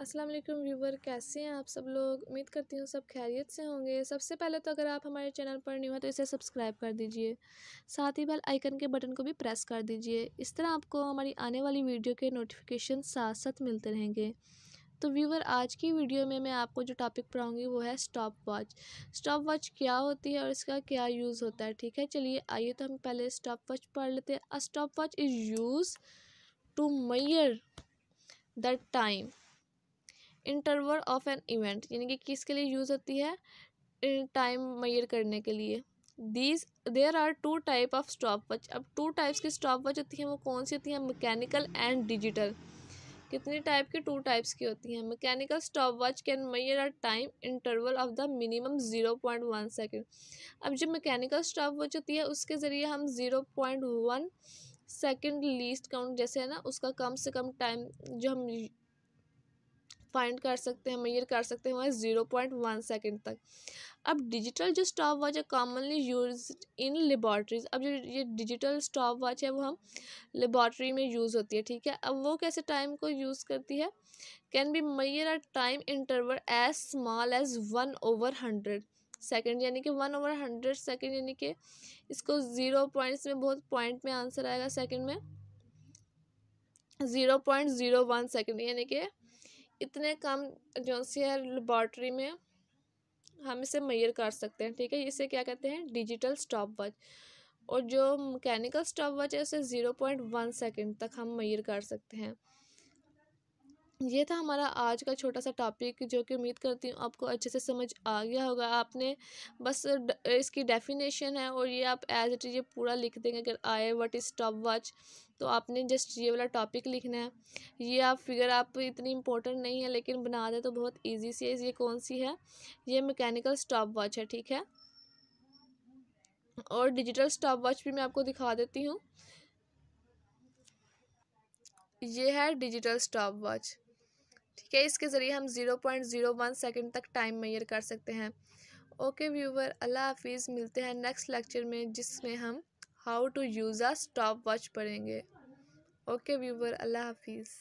अस्सलाम वालेकुम व्यूवर कैसे हैं आप सब लोग उम्मीद करती हूँ सब खैरियत से होंगे सबसे पहले तो अगर आप हमारे चैनल पर न्यू हैं तो इसे सब्सक्राइब कर दीजिए साथ ही बेल आइकन के बटन को भी प्रेस कर दीजिए इस तरह आपको हमारी आने वाली वीडियो के नोटिफिकेशन साथ साथ मिलते रहेंगे तो व्यूवर आज की वीडियो में मैं आपको जो टॉपिक पढ़ाऊँगी वो है स्टॉप वॉच स्टॉप वॉच क्या होती है और इसका क्या यूज़ होता है ठीक है चलिए आइए तो हम पहले स्टॉप वॉच पढ़ लेते हैं stopwatch is used to measure the time interval of an event यानी कि किसके लिए यूज़ होती है टाइम मैयर करने के लिए these there are two type of stopwatch अब टू टाइप्स की स्टॉप वॉच होती हैं वो कौन सी होती हैं मैकेनिकल एंड डिजिटल कितनी टाइप की टू टाइप्स की होती हैं mechanical stopwatch can measure our time interval of the minimum zero point one second अब जो मैकेनिकल स्टॉप वॉच होती है उसके ज़रिए हम zero point one second least count जैसे है ना उसका कम से कम टाइम जो हम फाइंड कर सकते हैं मैयर कर सकते हैं हमारे ज़ीरो पॉइंट वन सेकेंड तक अब डिजिटल जो स्टॉप वॉच है कॉमनली यूज इन लेबॉर्ट्रीज अब जो ये डिजिटल स्टॉप वॉच है वो हम लेबॉर्ट्री में यूज़ होती है ठीक है अब वो कैसे टाइम को यूज़ करती है can be measure a time interval as small as one over hundred second यानी कि वन ओवर हंड्रेड सेकेंड यानी कि इसको ज़ीरो पॉइंट्स में बहुत पॉइंट में आंसर आएगा सेकेंड में zero point zero one second यानी कि इतने कम जो सी है लेबॉर्ट्री में हम इसे मैयर कर सकते हैं ठीक है इसे क्या कहते हैं डिजिटल स्टॉप वॉच और जो मैकेनिकल स्टॉप वॉच है उसे ज़ीरो पॉइंट वन सेकेंड तक हम मैयर कर सकते हैं ये था हमारा आज का छोटा सा टॉपिक जो कि उम्मीद करती हूँ आपको अच्छे से समझ आ गया होगा आपने बस इसकी डेफिनेशन है और ये आप एज इट इज़ ये पूरा लिख देंगे अगर आए व्हाट इज़ स्टॉप वॉच तो आपने जस्ट ये वाला टॉपिक लिखना है ये आप फिगर आप इतनी इम्पोर्टेंट नहीं है लेकिन बना दें तो बहुत ईजी सी है ये कौन सी है ये मैकेनिकल स्टॉप वॉच है ठीक है और डिजिटल स्टॉप वॉच भी मैं आपको दिखा देती हूँ ये है डिजिटल स्टॉप वॉच ठीक है इसके ज़रिए हम zero point zero one second तक टाइम मैयर कर सकते हैं ओके व्यूवर अल्लाह हाफिज़ मिलते हैं नेक्स्ट लेक्चर में जिसमें हम how to use a stopwatch पढ़ेंगे ओके व्यूवर अल्लाह हाफिज़